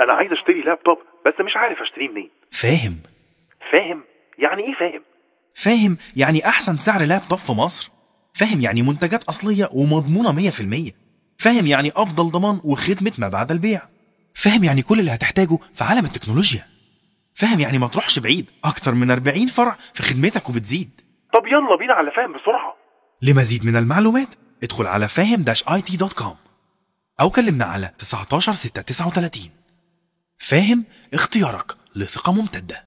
انا عايز اشتري لابتوب بس مش عارف اشتريه منين فاهم فاهم يعني ايه فاهم فاهم يعني احسن سعر لابتوب في مصر فاهم يعني منتجات اصليه ومضمونه 100% فاهم يعني افضل ضمان وخدمه ما بعد البيع فاهم يعني كل اللي هتحتاجه في عالم التكنولوجيا فاهم يعني ما تروحش بعيد اكتر من 40 فرع في خدمتك وبتزيد طب يلا بينا على فاهم بسرعه لمزيد من المعلومات ادخل على فاهم-it.com او كلمنا على 19 6 39 فاهم اختيارك لثقة ممتدة